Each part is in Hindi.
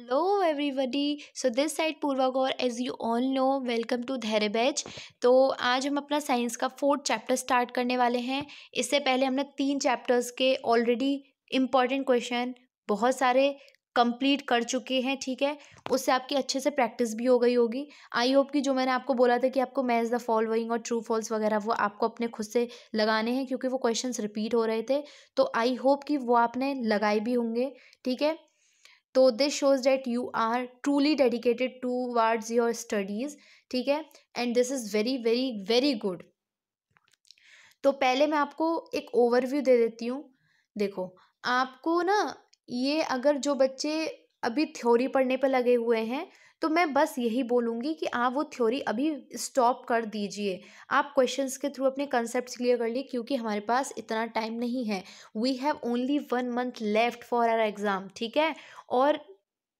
hello everybody so this side Purva Gaur as you all know welcome to Dhairya batch तो आज हम अपना साइंस का फोर्थ चैप्टर स्टार्ट करने वाले हैं इससे पहले हमने तीन चैप्टर्स के ऑलरेडी इम्पॉर्टेंट क्वेश्चन बहुत सारे कंप्लीट कर चुके हैं ठीक है उससे आपकी अच्छे से प्रैक्टिस भी हो गई होगी आई होप कि जो मैंने आपको बोला था कि आपको मैज द फॉलोइंग और ट्रू फॉल्स वगैरह वो आपको अपने खुद से लगाने हैं क्योंकि वो क्वेश्चंस रिपीट हो रहे थे तो आई होप कि वो आपने लगाए भी होंगे ठीक है तो this shows that you are truly dedicated towards your studies ठीक है and this is very very very good तो पहले मैं आपको एक ओवरव्यू दे देती हूँ देखो आपको ना ये अगर जो बच्चे अभी थ्योरी पढ़ने पर लगे हुए हैं तो मैं बस यही बोलूँगी कि आप वो थ्योरी अभी स्टॉप कर दीजिए आप क्वेश्चंस के थ्रू अपने कंसेप्ट क्लियर कर लिए क्योंकि हमारे पास इतना टाइम नहीं है we have only one month left for our exam ठीक है और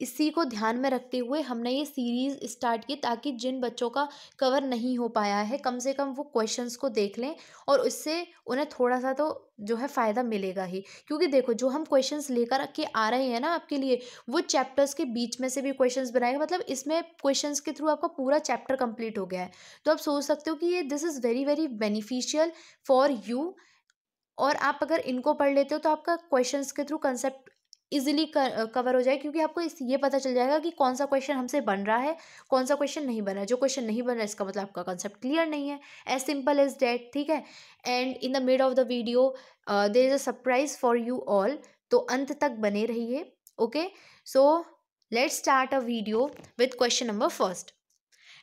इसी को ध्यान में रखते हुए हमने ये सीरीज़ स्टार्ट की ताकि जिन बच्चों का कवर नहीं हो पाया है कम से कम वो क्वेश्चंस को देख लें और उससे उन्हें थोड़ा सा तो जो है फ़ायदा मिलेगा ही क्योंकि देखो जो हम क्वेश्चंस लेकर के आ रहे हैं ना आपके लिए वो चैप्टर्स के बीच में से भी क्वेश्चंस बनाएगा मतलब इसमें क्वेश्चंस के थ्रू आपका पूरा चैप्टर कंप्लीट हो गया है तो आप सोच सकते हो कि ये this is very very beneficial for you और आप अगर इनको पढ़ लेते हो तो आपका क्वेश्चंस के थ्रू कंसेप्ट इजीली कवर हो जाए क्योंकि आपको इस ये पता चल जाएगा कि कौन सा क्वेश्चन हमसे बन रहा है कौन सा क्वेश्चन नहीं बन रहा है जो क्वेश्चन नहीं बन रहा है इसका मतलब आपका कॉन्सेप्ट क्लियर नहीं है एज सिंपल एज डेट ठीक है and in the mid of the video there is a surprise for you all तो अंत तक बने रहिए okay so let's start a video with question number first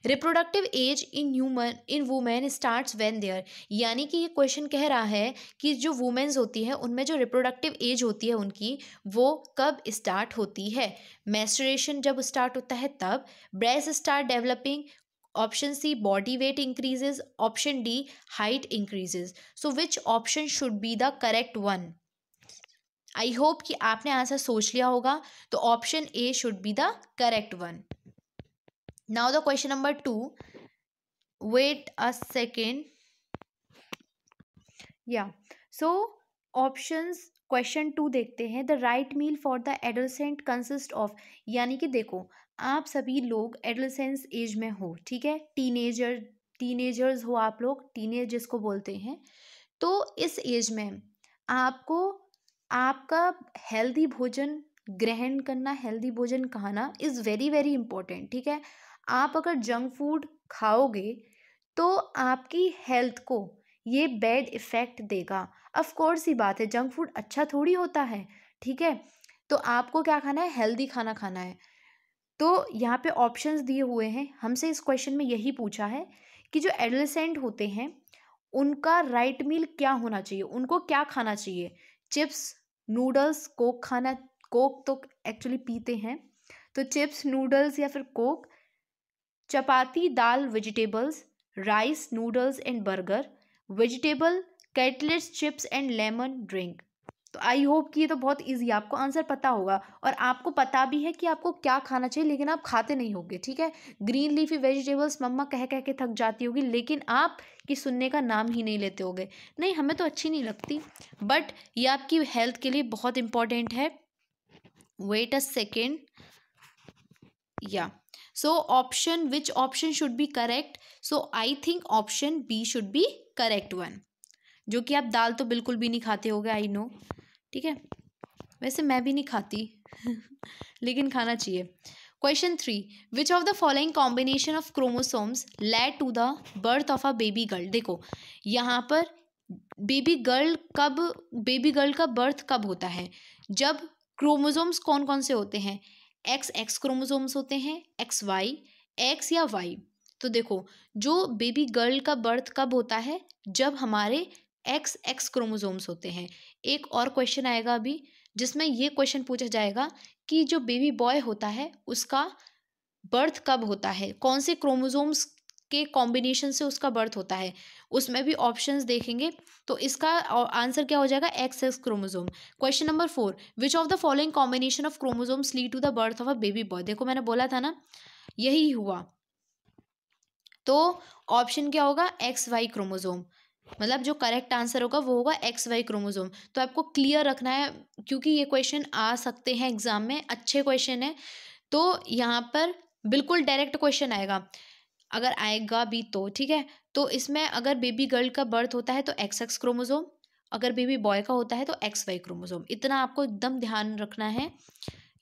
reproductive age in human in women starts when there यानी कि ये क्वेश्चन कह रहा है कि जो वुमेन्स होती है उनमें जो रिप्रोडक्टिव एज होती है उनकी वो कब स्टार्ट होती है मैस्टरेशन जब स्टार्ट होता है तब breast start developing option C body weight increases option D height increases so which option should be the correct one I hope कि आपने आंसर सोच लिया होगा तो option A should be the correct one now the question number 2 wait a second yeah so options question two देखते हैं the right meal for the adolescent consist of यानी कि देखो आप सभी लोग एडोलसेंस एज में हो ठीक है टीनेजर टीनेजर्स हो आप लोग टीनेज जिसको बोलते हैं तो इस एज में आपको आपका हेल्दी भोजन ग्रहण करना हेल्दी भोजन खाना इज़ वेरी वेरी इंपॉर्टेंट ठीक है आप अगर जंक फूड खाओगे तो आपकी हेल्थ को ये बैड इफ़ेक्ट देगा अफकोर्स ही बात है जंक फूड अच्छा थोड़ी होता है ठीक है तो आपको क्या खाना है हेल्दी खाना खाना है तो यहाँ पे ऑप्शंस दिए हुए हैं हमसे इस क्वेश्चन में यही पूछा है कि जो एडलसेंट होते हैं उनका राइट right मील क्या होना चाहिए उनको क्या खाना चाहिए चिप्स नूडल्स कोक खाना कोक तो एक्चुअली पीते हैं तो चिप्स नूडल्स या फिर coke chapati dal vegetables rice noodles and burger vegetable cutlets chips and lemon drink तो आई होप कि ये तो बहुत इजी आपको आंसर पता होगा और आपको पता भी है कि आपको क्या खाना चाहिए लेकिन आप खाते नहीं होंगे ठीक है ग्रीन लीफी वेजिटेबल्स मम्मा कह कह के थक जाती होगी लेकिन आप कि सुनने का नाम ही नहीं लेते होगे नहीं हमें तो अच्छी नहीं लगती बट ये आपकी हेल्थ के लिए बहुत इंपॉर्टेंट है wait a second yeah so option which option should be correct so I think option B should be correct one जो कि आप दाल तो बिल्कुल भी नहीं खाते गए आई नो ठीक है वैसे मैं भी नहीं खाती लेकिन खाना चाहिए question three which of the following combination of chromosomes led to the birth of a baby girl देखो यहाँ पर बेबी गर्ल कब बेबी गर्ल का बर्थ कब होता है जब क्रोमोसोम्स कौन कौन से होते हैं एक्स एक्स क्रोमोजोम्स होते हैं एक्स वाई एक्स या वाई तो देखो जो बेबी गर्ल का बर्थ कब होता है जब हमारे एक्स एक्स क्रोमोजोम्स होते हैं एक और क्वेश्चन आएगा अभी जिसमें ये क्वेश्चन पूछा जाएगा कि जो बेबी बॉय होता है उसका बर्थ कब होता है कौन से क्रोमोजोम्स के कॉम्बिनेशन से उसका बर्थ होता है उसमें भी ऑप्शंस देखेंगे तो इसका आंसर क्या हो जाएगा X X chromosome question number four which of the following combination of chromosomes lead to the birth of a baby boy देखो मैंने बोला था ना यही हुआ तो ऑप्शन क्या होगा एक्स वाई क्रोमोजोम मतलब जो करेक्ट आंसर होगा वो होगा एक्स वाई क्रोमोजोम तो आपको क्लियर रखना है क्योंकि ये क्वेश्चन आ सकते हैं एग्जाम में अच्छे क्वेश्चन है तो यहाँ पर बिल्कुल डायरेक्ट क्वेश्चन आएगा अगर आएगा भी तो ठीक है तो इसमें अगर बेबी गर्ल का बर्थ होता है तो एक्स एक्स क्रोमोजोम अगर बेबी बॉय का होता है तो एक्स वाई क्रोमोजोम इतना आपको एकदम ध्यान रखना है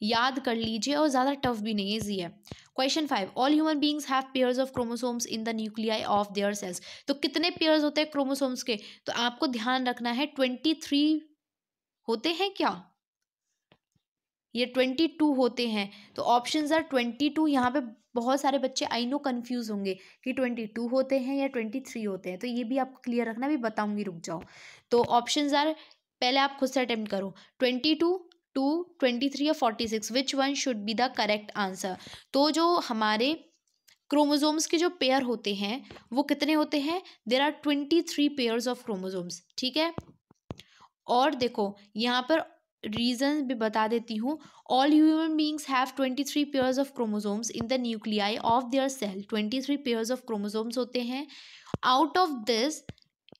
याद कर लीजिए और ज़्यादा टफ भी नहीं ईजी है question five all human beings have pairs of chromosomes in the nuclei of their cells तो कितने पेयर्स होते हैं क्रोमोसोम्स के तो आपको ध्यान रखना है ट्वेंटी थ्री होते हैं क्या ये ट्वेंटी टू होते हैं तो ऑप्शन आर ट्वेंटी टू यहाँ पे बहुत सारे बच्चे आई नो कन्फ्यूज़ होंगे कि ट्वेंटी टू होते हैं या ट्वेंटी थ्री होते हैं तो ये भी आपको क्लियर रखना भी बताऊंगी रुक जाओ तो ऑप्शन आर पहले आप खुद से अटैम्प्ट करो twenty two to twenty three या forty six which one should be the correct answer तो जो हमारे क्रोमोजोम्स के जो पेयर होते हैं वो कितने होते हैं there are twenty three pairs of chromosomes ठीक है और देखो यहाँ पर रीजन भी बता देती हूँ all human beings have twenty three pairs of chromosomes in the nuclei of their cell twenty three pairs of chromosomes होते हैं आउट ऑफ दिस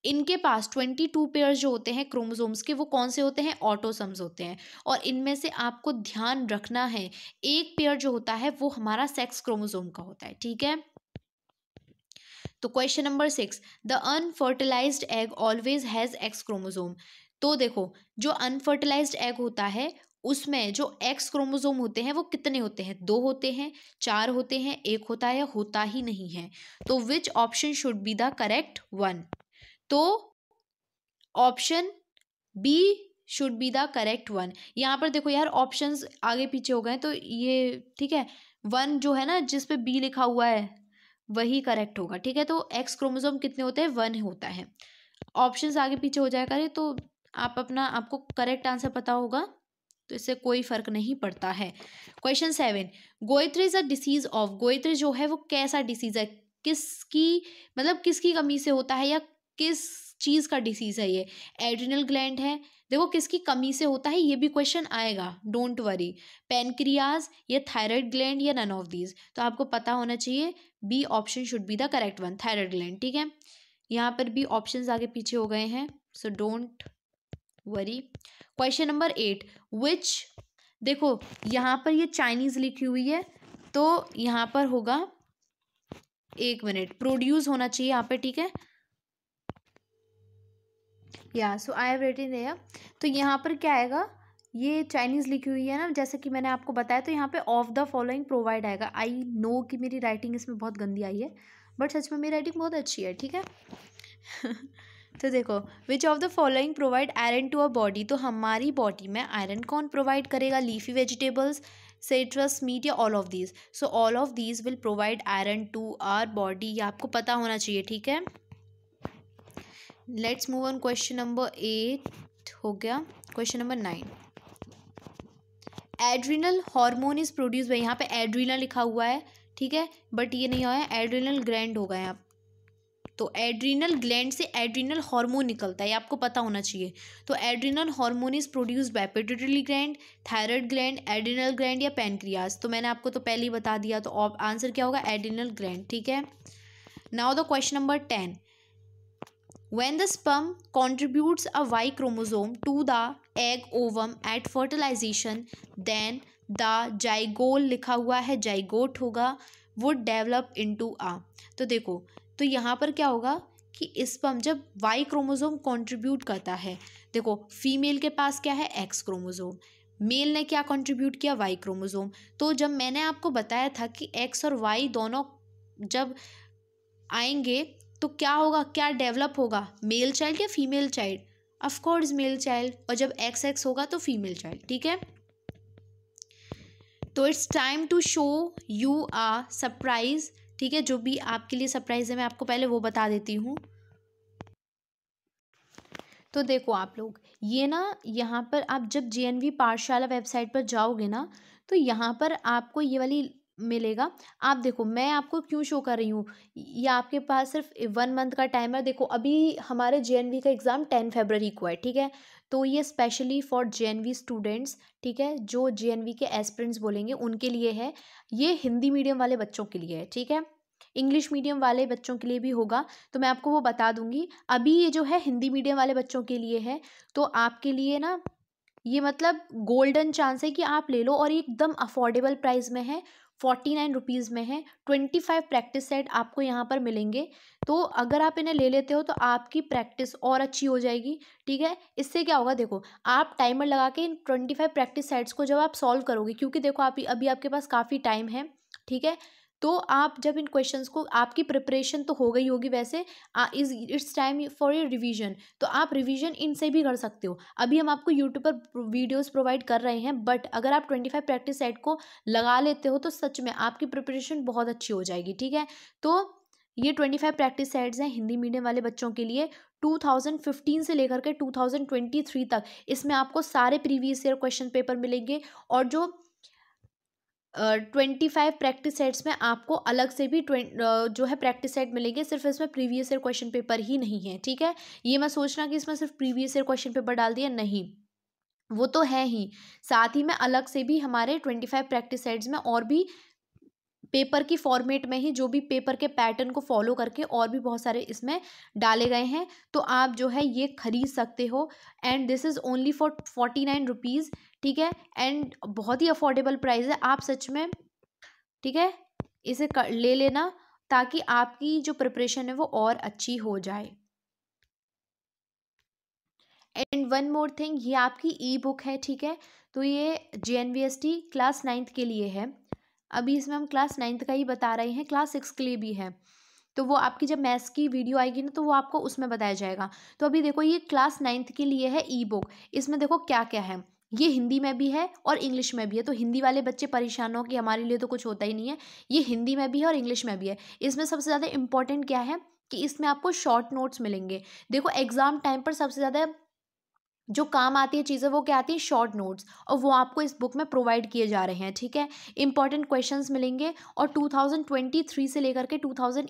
इनके पास ट्वेंटी टू पेयर्स जो होते हैं क्रोमोजोम्स के वो कौन से होते हैं ऑटोसम्स होते हैं और इनमें से आपको ध्यान रखना है एक पेयर जो होता है वो हमारा सेक्स क्रोमोजोम का होता है ठीक है तो question number six the unfertilised egg always has X chromosome तो देखो जो अनफर्टिलाइज्ड एग होता है उसमें जो एक्स क्रोमोजोम होते हैं वो कितने होते हैं दो होते हैं चार होते हैं एक होता है होता ही नहीं है तो which option should be the correct one तो option B should be the correct one यहाँ पर देखो यार ऑप्शंस आगे पीछे हो गए तो ये ठीक है वन जो है ना जिस पे बी लिखा हुआ है वही करेक्ट होगा ठीक है तो एक्स क्रोमोजोम कितने होते हैं वन होता है ऑप्शंस आगे पीछे हो जाए करें तो आप अपना आपको करेक्ट आंसर पता होगा तो इससे कोई फर्क नहीं पड़ता है question seven goitre is a disease of goitre जो है वो कैसा डिसीज़ है किसकी मतलब किसकी कमी से होता है या किस चीज़ का डिसीज़ है ये एड्रिनल ग्लैंड है देखो किसकी कमी से होता है ये भी क्वेश्चन आएगा डोंट वरी पेनक्रियाज या थायराइड ग्लैंड या नन ऑफ दीज तो आपको पता होना चाहिए B option should be the correct one thyroid gland ठीक है यहाँ पर भी ऑप्शन आगे पीछे हो गए हैं so don't worry question number eight which देखो यहाँ पर ये चाइनीज़ लिखी हुई है तो यहाँ पर होगा एक मिनट प्रोड्यूस होना चाहिए यहाँ पे ठीक है या सो आई हैव रेटिन तो यहाँ पर क्या आएगा ये चाइनीज़ लिखी हुई है ना जैसे कि मैंने आपको बताया तो यहाँ पे ऑफ द फॉलोइंग प्रोवाइड आएगा आई नो कि मेरी राइटिंग इसमें बहुत गंदी आई है बट सच में मेरी राइटिंग बहुत अच्छी है ठीक है तो देखो which of the following provide iron to a body तो हमारी बॉडी में आयरन कौन प्रोवाइड करेगा लीफी वेजिटेबल्स सेट्रस मीट या all of these so all of these will provide iron to our body ये आपको पता होना चाहिए ठीक है let's move on question number eight हो गया question number nine adrenal hormone is produce यहाँ पे एड्रिनल लिखा हुआ है ठीक है बट ये नहीं है एड्रिनल ग्रैंड होगा यहाँ तो एड्रीनल ग्लैंड से एड्रीनल हार्मोन निकलता है ये आपको पता होना चाहिए तो adrenal hormone is produce by pituitary gland thyroid gland adrenal gland या पेनक्रियाज तो मैंने आपको तो पहले ही बता दिया तो आंसर क्या होगा एड्रीनल ग्लैंड ठीक है now the question number ten when the sperm contributes a Y chromosome to the egg ovum at fertilisation then the zygote लिखा हुआ है जाइगोट होगा वुड डेवलप इनटू आ तो देखो तो यहाँ पर क्या होगा कि इस पम जब वाई क्रोमोज़ोम कंट्रीब्यूट करता है देखो फीमेल के पास क्या है एक्स क्रोमोज़ोम मेल ने क्या कंट्रीब्यूट किया वाई क्रोमोज़ोम तो जब मैंने आपको बताया था कि एक्स और वाई दोनों जब आएंगे तो क्या होगा क्या डेवलप होगा मेल चाइल्ड या female child of course male child और जब एक्स एक्स होगा तो फीमेल चाइल्ड ठीक है तो it's time to show you our surprise ठीक है जो भी आपके लिए सरप्राइज़ है मैं आपको पहले वो बता देती हूँ तो देखो आप लोग ये ना यहाँ पर आप जब जे पाठशाला वेबसाइट पर जाओगे ना तो यहाँ पर आपको ये वाली मिलेगा आप देखो मैं आपको क्यों शो कर रही हूँ ये आपके पास सिर्फ वन मंथ का टाइम है देखो अभी हमारे जे का एग्ज़ाम टेन फेबररी को है ठीक है तो ये स्पेशली फॉर जे स्टूडेंट्स ठीक है जो जे के एस्परेंट्स बोलेंगे उनके लिए है ये हिंदी मीडियम वाले बच्चों के लिए है ठीक है इंग्लिश मीडियम वाले बच्चों के लिए भी होगा तो मैं आपको वो बता दूंगी अभी ये जो है हिंदी मीडियम वाले बच्चों के लिए है तो आपके लिए ना ये मतलब गोल्डन चांस है कि आप ले लो और एकदम अफोर्डेबल प्राइस में है फोर्टी नाइन रुपीज़ में है ट्वेंटी फाइव प्रैक्टिस सेट आपको यहाँ पर मिलेंगे तो अगर आप इन्हें ले लेते हो तो आपकी प्रैक्टिस और अच्छी हो जाएगी ठीक है इससे क्या होगा देखो आप टाइमर लगा के इन ट्वेंटी फाइव प्रैक्टिस सेट्स को जब आप सॉल्व करोगे क्योंकि देखो आप अभी आपके पास काफ़ी टाइम है ठीक है तो आप जब इन क्वेश्चन को आपकी प्रिपरेशन तो हो गई होगी वैसे is it's time for your revision तो आप रिविजन इनसे भी कर सकते हो अभी हम आपको यूट्यूब पर वीडियोज़ प्रोवाइड कर रहे हैं बट अगर आप ट्वेंटी फाइव प्रैक्टिस सेट को लगा लेते हो तो सच में आपकी प्रिपरेशन बहुत अच्छी हो जाएगी ठीक है तो ये ट्वेंटी फाइव प्रैक्टिस सेट्स हैं हिंदी मीडियम वाले बच्चों के लिए 2015 से लेकर के 2023 तक इसमें आपको सारे प्रीवियस ईयर क्वेश्चन पेपर मिलेंगे और जो ट्वेंटी फाइव प्रैक्टिस सेट्स में आपको अलग से भी जो है प्रैक्टिस सेट मिलेंगे सिर्फ इसमें प्रीवियस ईयर क्वेश्चन पेपर ही नहीं है ठीक है ये मैं सोचना कि इसमें सिर्फ प्रीवियस ईयर क्वेश्चन पेपर डाल दिया नहीं वो तो है ही साथ ही में अलग से भी हमारे ट्वेंटी फाइव प्रैक्टिस सेट्स में और भी पेपर की फॉर्मेट में ही जो भी पेपर के पैटर्न को फॉलो करके और भी बहुत सारे इसमें डाले गए हैं तो आप जो है ये खरीद सकते हो and this is only for forty nine rupees ठीक है एंड बहुत ही अफोर्डेबल प्राइस है आप सच में ठीक है इसे कर, ले लेना ताकि आपकी जो प्रिपरेशन है वो और अच्छी हो जाए एंड वन मोर थिंग ये आपकी ई बुक है ठीक है तो ये J N V S T class ninth के लिए है अभी इसमें हम क्लास नाइन्थ का ही बता रहे हैं क्लास सिक्स के लिए भी है तो वो आपकी जब मैथ्स की वीडियो आएगी ना तो वो आपको उसमें बताया जाएगा तो अभी देखो ये क्लास नाइन्थ के लिए है ई बुक इसमें देखो क्या क्या है ये हिंदी में भी है और इंग्लिश में भी है तो हिंदी वाले बच्चे परेशान हो कि हमारे लिए तो कुछ होता ही नहीं है ये हिंदी में भी है और इंग्लिश में भी है इसमें सबसे ज़्यादा इंपॉर्टेंट क्या है कि इसमें आपको शॉर्ट नोट्स मिलेंगे देखो एग्ज़ाम टाइम पर सबसे ज़्यादा जो काम आती है चीज़ें वो क्या आती हैं शॉर्ट नोट्स और वो आपको इस बुक में प्रोवाइड किए जा रहे हैं ठीक है इंपॉर्टेंट क्वेश्चन मिलेंगे और थ्री से लेकर के 2008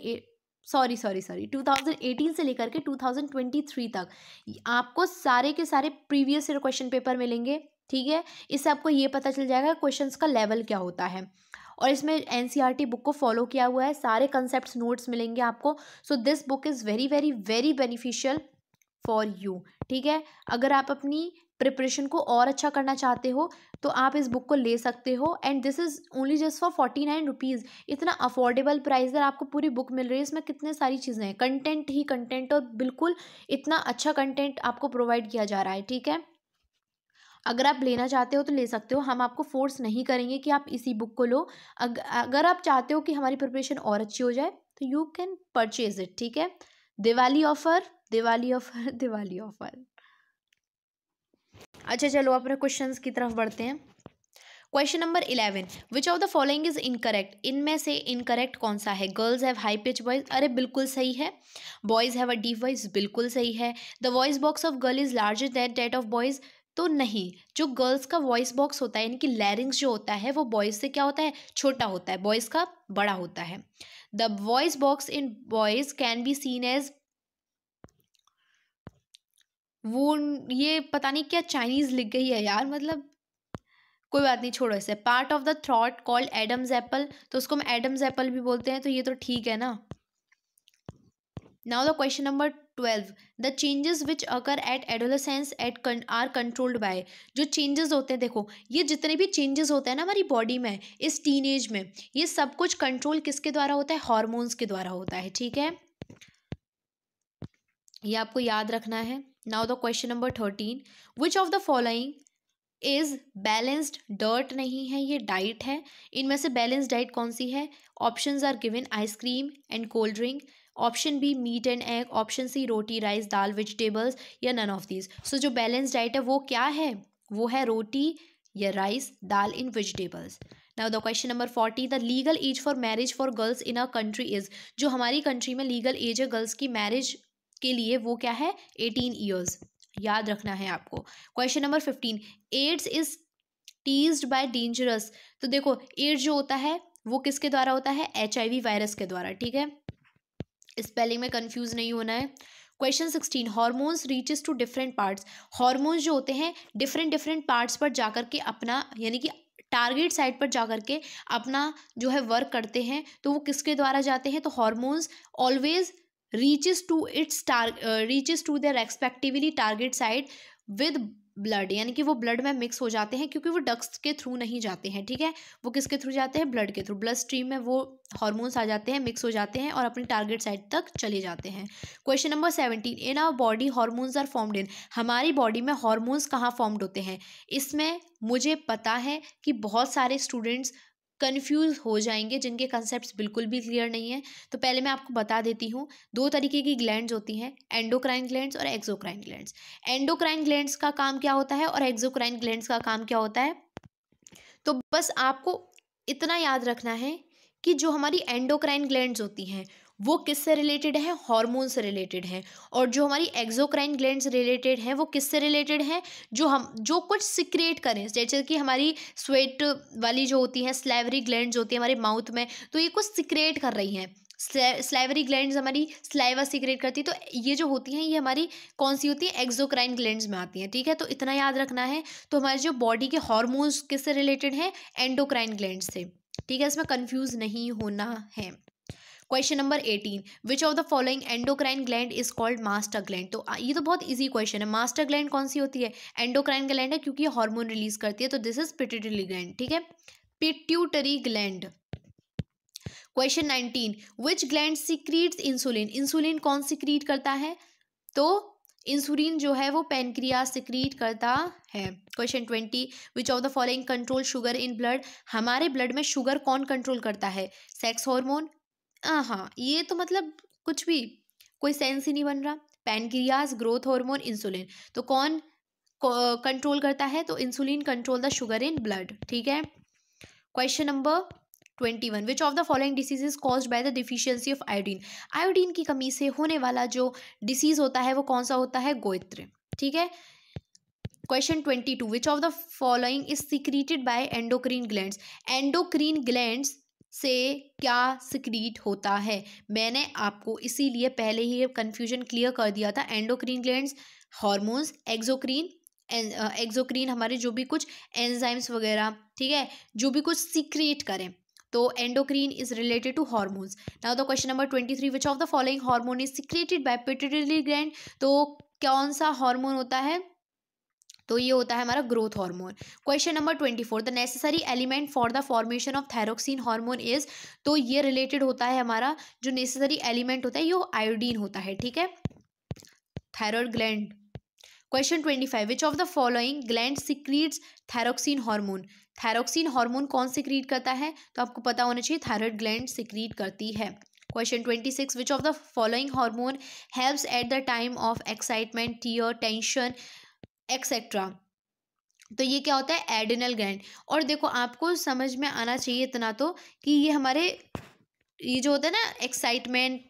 सॉरी सॉरी सॉरी 2018 से लेकर के 2023 तक आपको सारे के सारे प्रीवियस ईयर क्वेश्चन पेपर मिलेंगे ठीक है इससे आपको ये पता चल जाएगा क्वेश्चन का लेवल क्या होता है और इसमें एन बुक e को फॉलो किया हुआ है सारे कंसेप्ट नोट्स मिलेंगे आपको so this book is very very very beneficial for you ठीक है अगर आप अपनी प्रिपरेशन को और अच्छा करना चाहते हो तो आप इस बुक को ले सकते हो and this is only just for forty nine rupees इतना अफोर्डेबल प्राइस है आपको पूरी बुक मिल रही है इसमें कितने सारी चीज़ें हैं कंटेंट ही कंटेंट और बिल्कुल इतना अच्छा कंटेंट आपको प्रोवाइड किया जा रहा है ठीक है अगर आप लेना चाहते हो तो ले सकते हो हम आपको फोर्स नहीं करेंगे कि आप इसी बुक को लो अगर आप चाहते हो कि हमारी प्रिपरेशन और अच्छी हो जाए तो यू कैन परचेज इट ठीक है Diwali offer Diwali offer Diwali offer अच्छा चलो अपने क्वेश्चन की तरफ बढ़ते हैं question number eleven which of the following is incorrect इनमें से इनकरेक्ट कौन सा है girls have high pitch voice अरे बिल्कुल सही है boys have a deep voice बिल्कुल सही है the voice box of girl is larger than that of boys तो नहीं जो गर्ल्स का वॉइस बॉक्स होता है यानी कि लैरिंग्स जो होता है वो बॉयज़ से क्या होता है छोटा होता है बॉयज़ का बड़ा होता है the voice box in boys can be seen as वो ये पता नहीं क्या चाइनीज़ लिख गई है यार मतलब कोई बात नहीं छोड़ो इसे part of the throat called Adam's apple तो उसको हम एडम्स एप्पल भी बोलते हैं तो ये तो ठीक है ना now the question number twelve the changes which occur at adolescence at are controlled by जो चेंजेस होते हैं देखो ये जितने भी चेंजेस होते हैं ना हमारी बॉडी में इस टीन एज में ये सब कुछ कंट्रोल किसके द्वारा होता है हॉर्मोन्स के द्वारा होता है ठीक है ये आपको याद रखना है now the question number thirteen which of the following is balanced डर्ट नहीं है ये डाइट है इनमें से बैलेंस्ड डाइट कौन सी है options are given ice cream and cold drink option B meat and egg option C roti rice dal vegetables या नन ऑफ दीज सो जो बैलेंस डाइट है वो क्या है वो है रोटी या rice dal in vegetables now the question number forty the legal age for marriage for girls in a country is जो हमारी कंट्री में लीगल एज है गर्ल्स की मैरिज के लिए वो क्या है एटीन ईयर्स याद रखना है आपको question number fifteen AIDS is टीज बाय डेंजरस तो देखो एड्स जो होता है वो किसके द्वारा होता है एच वायरस के द्वारा ठीक है स्पेलिंग में कंफ्यूज नहीं होना है question sixteen hormones reaches to different parts hormones जो होते हैं डिफरेंट डिफरेंट पार्ट्स पर जाकर के अपना यानी कि टारगेट साइड पर जा करके अपना जो है वर्क करते हैं तो वो किसके द्वारा जाते हैं तो hormones always reaches to its टार reaches to their respectively target site with blood यानी कि वो ब्लड में मिक्स हो जाते हैं क्योंकि वो डक्स के थ्रू नहीं जाते हैं ठीक है वो किसके थ्रू जाते हैं ब्लड के थ्रू ब्लड स्ट्रीम में वो हार्मोन्स आ जाते हैं मिक्स हो जाते हैं और अपने टारगेट साइड तक चले जाते हैं question number seventeen in our body hormones are formed in हमारी बॉडी में हार्मोन्स कहाँ फॉर्म्ड होते हैं इसमें मुझे पता है कि बहुत सारे स्टूडेंट्स कंफ्यूज हो जाएंगे जिनके कंसेप्ट बिल्कुल भी क्लियर नहीं है तो पहले मैं आपको बता देती हूँ दो तरीके की ग्लैंड होती हैं एंडोक्राइन ग्लैंड और एक्जोक्राइन ग्लैंड एंडोक्राइन ग्लैंड का काम क्या होता है और एक्जोक्राइन ग्लैंड का काम क्या होता है तो बस आपको इतना याद रखना है कि जो हमारी एंडोक्राइन ग्लैंड होती हैं वो किससे रिलेटेड है हार्मोन से रिलेटेड है और जो हमारी एक्जोक्राइन ग्लैंड रिलेटेड हैं वो किससे रिलेटेड हैं जो हम जो कुछ सिक्रेट करें जैसे कि हमारी स्वेट वाली जो होती हैं स्लेवरी ग्लैंड होती हैं हमारे माउथ में तो ये कुछ सिक्रेट कर रही हैं स्लाइवरी ग्लैंड हमारी स्लाइवा सिक्रेट करती है तो ये जो होती हैं ये हमारी कौन सी होती है एक्जोक्राइन ग्लैंड में आती हैं ठीक है तो इतना याद रखना है तो हमारे जो बॉडी के हॉर्मोन्स किससे रिलेटेड हैं एंडोक्राइन ग्लैंड से ठीक है इसमें कन्फ्यूज़ नहीं होना है question number eighteen which of the following endocrine gland is called master gland तो ये तो बहुत ईजी क्वेश्चन है मास्टर ग्लैंड कौन सी होती है एंडोक्राइन ग्लैंड है क्योंकि हार्मोन रिलीज करती है तो दिस इज पिट्यूटरी ग्लैंड ठीक है pituitary gland question nineteen which gland secretes insulin insulin कौन सिक्रीट करता है तो इंसुलिन जो है वो पेनक्रिया सिक्रीट करता है question twenty which of the following control sugar in blood हमारे ब्लड में शुगर कौन कंट्रोल करता है सेक्स हार्मोन हाँ ये तो मतलब कुछ भी कोई सेंस ही नहीं बन रहा पैनक्रियाज ग्रोथ हार्मोन इंसुलिन तो कौन कंट्रोल करता है तो insulin control the sugar in blood ठीक है question number twenty one which of the following disease is cause by the deficiency of iodine iodine की कमी से होने वाला जो डिसीज होता है वो कौन सा होता है गोयत्र ठीक है question twenty two which of the following is secreted by endocrine gland endocrine gland से क्या सिक्रीट होता है मैंने आपको इसीलिए पहले ही कन्फ्यूजन क्लियर कर दिया था endocrine gland hormones exocrine exocrine हमारे जो भी कुछ एंजाइम्स वगैरह ठीक है जो भी कुछ सिक्रीट करें तो is related to to hormones now question number twenty three which of the following hormone is secreted by pituitary gland तो कौन सा हार्मोन होता है तो ये होता है हमारा growth hormone question number twenty four the necessary element for the formation of thyroxine hormone is तो ये रिलेटेड होता है हमारा जो नेसेसरी एलिमेंट होता है ये आयोडीन होता है ठीक है thyroid gland question twenty five which of the following gland secretes thyroxine hormone thyroxine hormone कौन सिक्रीट करता है तो आपको पता होना चाहिए थायरॉयड ग्लैंड सिक्रीट करती है question twenty six which of the following hormone helps at the time of excitement tear tension etcetera तो ये क्या होता है एडिनल ग्लैंड और देखो आपको समझ में आना चाहिए इतना तो कि ये हमारे ये जो होता है ना एक्साइटमेंट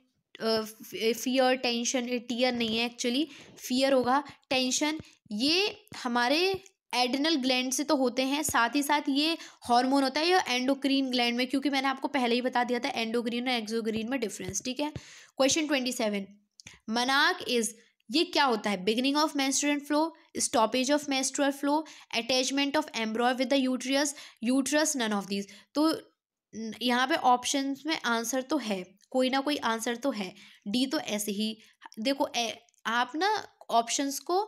फियर टेंशन टीयर नहीं है एक्चुअली फियर होगा टेंशन ये हमारे एडिनल ग्लैंड से तो होते हैं साथ ही साथ ये हार्मोन होता है ये एंडोक्रीन ग्लैंड में क्योंकि मैंने आपको पहले ही बता दिया था एंडोक्रीन और एक्सोग्रीन में डिफरेंस ठीक है क्वेश्चन ट्वेंटी सेवन मनाक इज ये क्या होता है beginning of menstrual flow stoppage of menstrual flow attachment of embryo with the uterus uterus none of these तो यहाँ पे ऑप्शन में आंसर तो है कोई ना कोई आंसर तो है डी तो ऐसे ही देखो ए, आप ना ऑप्शंस को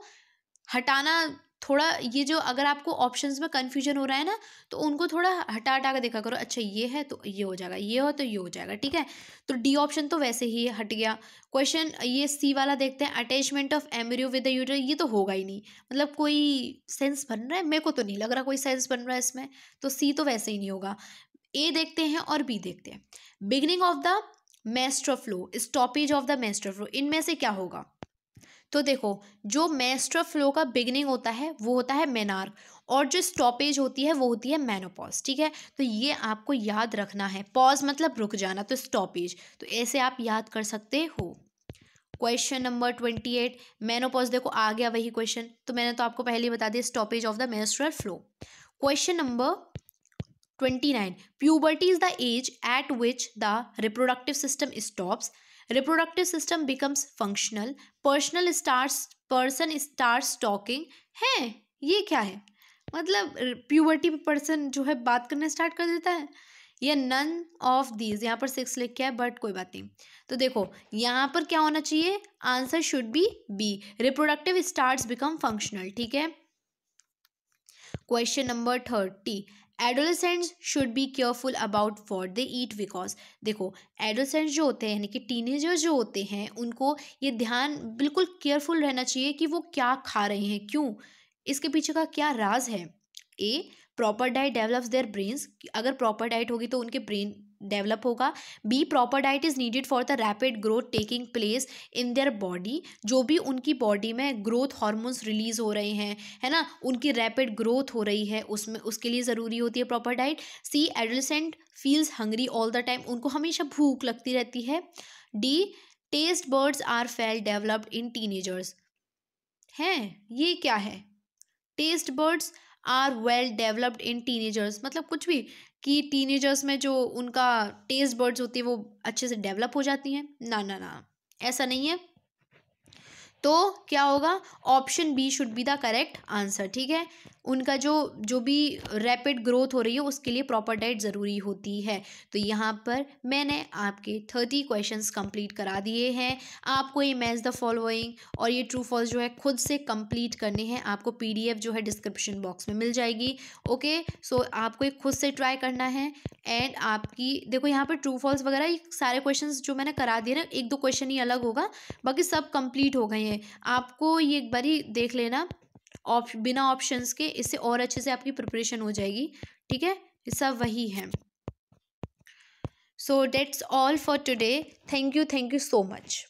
हटाना थोड़ा ये जो अगर आपको ऑप्शंस में कन्फ्यूजन हो रहा है ना तो उनको थोड़ा हटा हटा कर देखा करो अच्छा ये है तो ये हो जाएगा ये हो तो ये हो जाएगा ठीक है तो डी ऑप्शन तो वैसे ही हट गया क्वेश्चन ये सी वाला देखते हैं attachment of embryo with uterus ये तो होगा ही नहीं मतलब कोई सेंस बन रहा है मेरे को तो नहीं लग रहा कोई सेंस बन रहा है इसमें तो सी तो वैसे ही नहीं होगा ए देखते हैं और बी देखते हैं beginning of the menstrual flow stoppage of the menstrual flow इनमें से क्या होगा तो देखो जो मैस्ट्रो फ्लो का बिगनिंग होता है वो होता है मेनार्क और जो स्टॉपेज होती है वो होती है मैनोपॉज ठीक है तो ये आपको याद रखना है पॉज मतलब रुक जाना तो स्टॉपेज तो ऐसे आप याद कर सकते हो question number twenty eight menopause देखो आ गया वही क्वेश्चन तो मैंने तो आपको पहले ही बता दिया stoppage of the menstrual flow question number twenty nine puberty is the age at which the reproductive system stops reproductive system becomes functional personal starts person starts talking है ये क्या है मतलब प्यूबर्टी पर्सन जो है बात करना स्टार्ट कर देता है ये नन ऑफ दीज यहाँ पर सिक्स लिख है बट कोई बात नहीं तो देखो यहाँ पर क्या होना चाहिए answer should be B reproductive starts become functional ठीक है question number thirty adolescents should be careful about what they eat because देखो एडोलसेंट्स जो होते हैं यानी कि टीनेजर्स जो होते हैं उनको ये ध्यान बिल्कुल केयरफुल रहना चाहिए कि वो क्या खा रहे हैं क्यों इसके पीछे का क्या राज है a proper diet develops their brains अगर प्रॉपर डाइट होगी तो उनके ब्रेन डेवलप होगा B proper diet is needed for the rapid growth taking place in their body जो भी उनकी बॉडी में ग्रोथ हार्मोन्स रिलीज़ हो रहे हैं है ना उनकी रैपिड ग्रोथ हो रही है उसमें उसके लिए ज़रूरी होती है proper diet C adolescent feels hungry all the time उनको हमेशा भूख लगती रहती है D taste buds are well developed in teenagers हैं ये क्या है taste buds are well developed in teenagers मतलब कुछ भी कि टीनेजर्स में जो उनका टेस्ट बर्ड्स होती है वो अच्छे से डेवलप हो जाती हैं ना ना ना ऐसा नहीं है तो क्या होगा option B should be the correct answer ठीक है उनका जो जो भी रैपिड ग्रोथ हो रही है उसके लिए प्रॉपर डाइट ज़रूरी होती है तो यहाँ पर मैंने आपके थर्टी क्वेश्चन कंप्लीट करा दिए हैं आपको ये मैच द फॉलोइंग और ये ट्रू फॉल्स जो है खुद से कंप्लीट करने हैं आपको पी जो है डिस्क्रिप्शन बॉक्स में मिल जाएगी ओके सो आपको ये खुद से ट्राई करना है एंड आपकी देखो यहाँ पर ट्रू फॉल्स वगैरह सारे क्वेश्चन जो मैंने करा दिए ना एक दो क्वेश्चन ही अलग होगा बाकी सब कम्प्लीट हो गए हैं आपको ये एक ही देख लेना ऑप बिना ऑप्शंस के इससे और अच्छे से आपकी प्रिपरेशन हो जाएगी ठीक है सब वही है so that's all for today thank you thank you so much